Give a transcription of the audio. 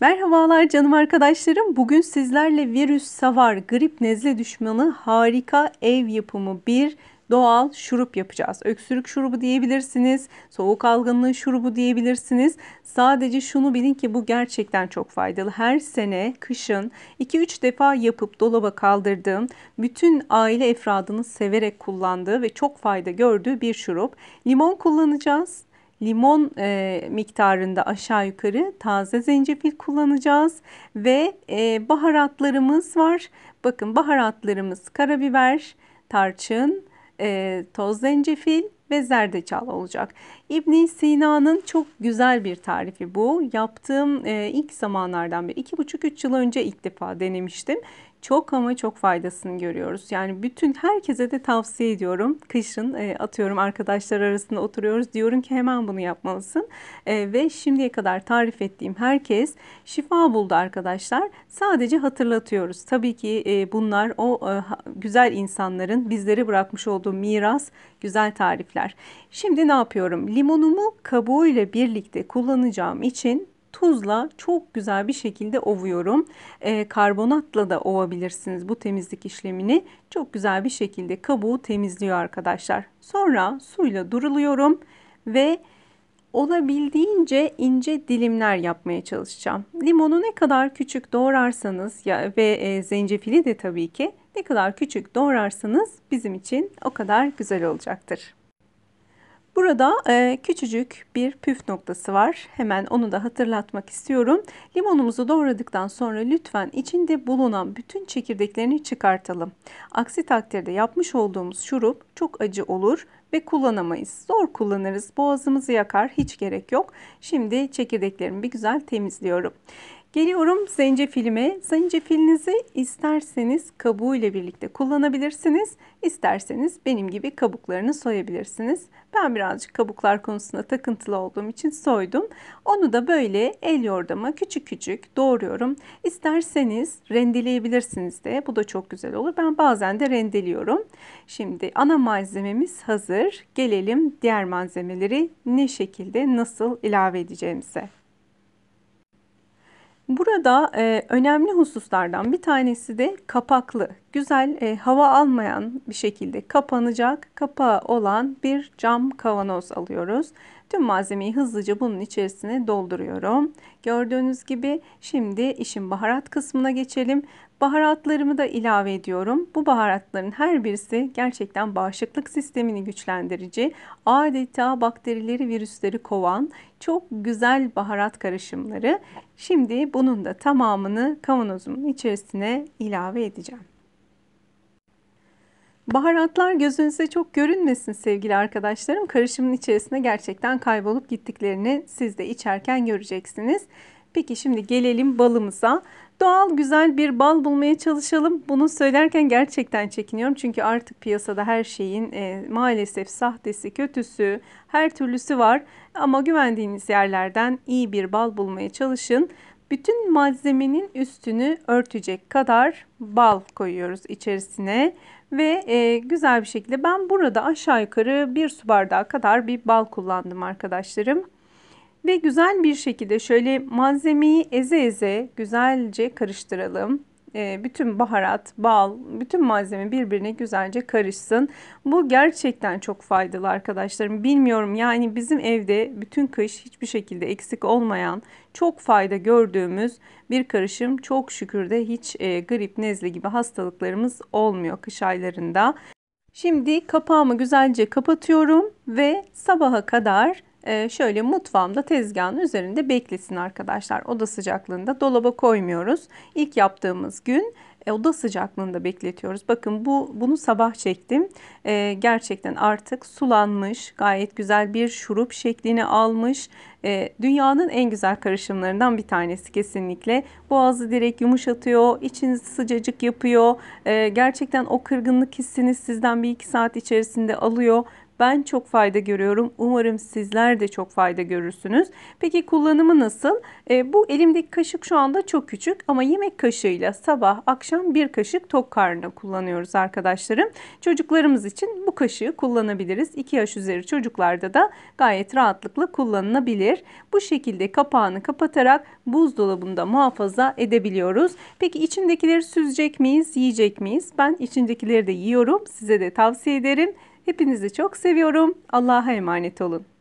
Merhabalar canım arkadaşlarım. Bugün sizlerle virüs savar grip nezle düşmanı harika ev yapımı bir doğal şurup yapacağız. Öksürük şurubu diyebilirsiniz, soğuk algınlığı şurubu diyebilirsiniz. Sadece şunu bilin ki bu gerçekten çok faydalı. Her sene kışın 2-3 defa yapıp dolaba kaldırdığım, bütün aile efradının severek kullandığı ve çok fayda gördüğü bir şurup. Limon kullanacağız limon e, miktarında aşağı yukarı taze zencefil kullanacağız ve e, baharatlarımız var. Bakın baharatlarımız karabiber, tarçın, e, toz zencefil ve zerdeçal olacak. İbn Sina'nın çok güzel bir tarifi bu. Yaptığım e, ilk zamanlardan beri 2,5-3 yıl önce ilk defa denemiştim. Çok ama çok faydasını görüyoruz. Yani bütün herkese de tavsiye ediyorum. Kışın e, atıyorum arkadaşlar arasında oturuyoruz. Diyorum ki hemen bunu yapmalısın. E, ve şimdiye kadar tarif ettiğim herkes şifa buldu arkadaşlar. Sadece hatırlatıyoruz. Tabii ki e, bunlar o e, güzel insanların bizlere bırakmış olduğu miras, güzel tarif yiyecekler. Şimdi ne yapıyorum? Limonumu kabuğuyla birlikte kullanacağım için tuzla çok güzel bir şekilde ovuyorum. E, karbonatla da ovabilirsiniz bu temizlik işlemini. Çok güzel bir şekilde kabuğu temizliyor arkadaşlar. Sonra suyla duruluyorum ve olabildiğince ince dilimler yapmaya çalışacağım. Limonu ne kadar küçük doğrarsanız ya ve e, zencefili de tabii ki ne kadar küçük doğrarsanız bizim için o kadar güzel olacaktır. Burada e, küçücük bir püf noktası var. Hemen onu da hatırlatmak istiyorum. Limonumuzu doğradıktan sonra lütfen içinde bulunan bütün çekirdeklerini çıkartalım. Aksi takdirde yapmış olduğumuz şurup çok acı olur ve kullanamayız. Zor kullanırız. Boğazımızı yakar. Hiç gerek yok. Şimdi çekirdeklerimi bir güzel temizliyorum. Geliyorum zencefilime. Zencefilinizi isterseniz kabuğu ile birlikte kullanabilirsiniz. İsterseniz benim gibi kabuklarını soyabilirsiniz. Ben birazcık kabuklar konusunda takıntılı olduğum için soydum. Onu da böyle el yordama küçük küçük doğruyorum. İsterseniz rendeleyebilirsiniz de. Bu da çok güzel olur. Ben bazen de rendeliyorum. Şimdi ana malzememiz hazır. Gelelim diğer malzemeleri ne şekilde nasıl ilave edeceğimize. Burada e, önemli hususlardan bir tanesi de kapaklı, güzel e, hava almayan bir şekilde kapanacak, kapağı olan bir cam kavanoz alıyoruz. Tüm malzemeyi hızlıca bunun içerisine dolduruyorum. Gördüğünüz gibi şimdi işin baharat kısmına geçelim. Baharatlarımı da ilave ediyorum. Bu baharatların her birisi gerçekten bağışıklık sistemini güçlendirici, adeta bakterileri, virüsleri kovan çok güzel baharat karışımları. Şimdi bunun da tamamını kavanozun içerisine ilave edeceğim. Baharatlar gözünüze çok görünmesin sevgili arkadaşlarım. Karışımın içerisine gerçekten kaybolup gittiklerini siz de içerken göreceksiniz. Peki şimdi gelelim balımıza. Doğal güzel bir bal bulmaya çalışalım. Bunu söylerken gerçekten çekiniyorum. Çünkü artık piyasada her şeyin e, maalesef sahtesi, kötüsü, her türlüsü var. Ama güvendiğiniz yerlerden iyi bir bal bulmaya çalışın. Bütün malzemenin üstünü örtecek kadar bal koyuyoruz içerisine ve e, güzel bir şekilde ben burada aşağı yukarı bir su bardağı kadar bir bal kullandım arkadaşlarım. Ve güzel bir şekilde şöyle malzemeyi eze eze güzelce karıştıralım. Ee, bütün baharat, bal, bütün malzeme birbirine güzelce karışsın. Bu gerçekten çok faydalı arkadaşlarım. Bilmiyorum yani bizim evde bütün kış hiçbir şekilde eksik olmayan, çok fayda gördüğümüz bir karışım. Çok şükür de hiç e, grip, nezle gibi hastalıklarımız olmuyor kış aylarında. Şimdi kapağımı güzelce kapatıyorum ve sabaha kadar ee, şöyle mutfağımda tezgahın üzerinde beklesin arkadaşlar. Oda sıcaklığında dolaba koymuyoruz. İlk yaptığımız gün e, oda sıcaklığında bekletiyoruz. Bakın bu bunu sabah çektim. Ee, gerçekten artık sulanmış, gayet güzel bir şurup şeklini almış. Ee, dünyanın en güzel karışımlarından bir tanesi kesinlikle. Boğazı direkt yumuşatıyor, içinizi sıcacık yapıyor. gerçekten o kırgınlık hissini sizden bir iki saat içerisinde alıyor ben çok fayda görüyorum. Umarım sizler de çok fayda görürsünüz. Peki kullanımı nasıl? E, bu elimdeki kaşık şu anda çok küçük ama yemek kaşığıyla sabah akşam bir kaşık tok karnına kullanıyoruz arkadaşlarım. Çocuklarımız için bu kaşığı kullanabiliriz. 2 yaş üzeri çocuklarda da gayet rahatlıkla kullanılabilir. Bu şekilde kapağını kapatarak buzdolabında muhafaza edebiliyoruz. Peki içindekileri süzecek miyiz, yiyecek miyiz? Ben içindekileri de yiyorum. Size de tavsiye ederim. Hepinizi çok seviyorum. Allah'a emanet olun.